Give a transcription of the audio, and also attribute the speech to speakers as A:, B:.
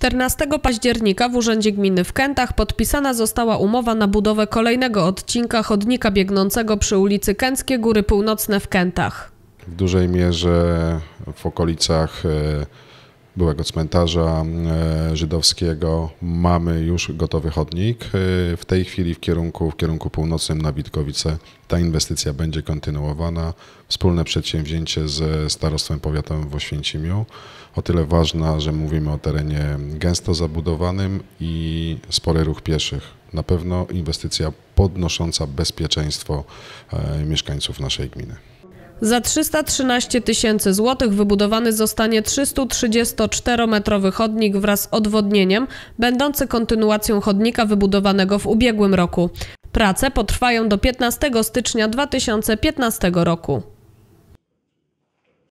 A: 14 października w Urzędzie Gminy w Kętach podpisana została umowa na budowę kolejnego odcinka chodnika biegnącego przy ulicy Kęckie Góry Północne w Kętach.
B: W dużej mierze w okolicach e, byłego cmentarza e, żydowskiego mamy już gotowy chodnik. E, w tej chwili w kierunku, w kierunku północnym na Witkowice ta inwestycja będzie kontynuowana. Wspólne przedsięwzięcie ze Starostwem Powiatowym w Oświęcimiu. O tyle ważna, że mówimy o terenie gęsto zabudowanym i spory ruch pieszych. Na pewno inwestycja podnosząca bezpieczeństwo e, mieszkańców naszej gminy.
A: Za 313 tysięcy złotych wybudowany zostanie 334-metrowy chodnik wraz z odwodnieniem, będący kontynuacją chodnika wybudowanego w ubiegłym roku. Prace potrwają do 15 stycznia 2015 roku.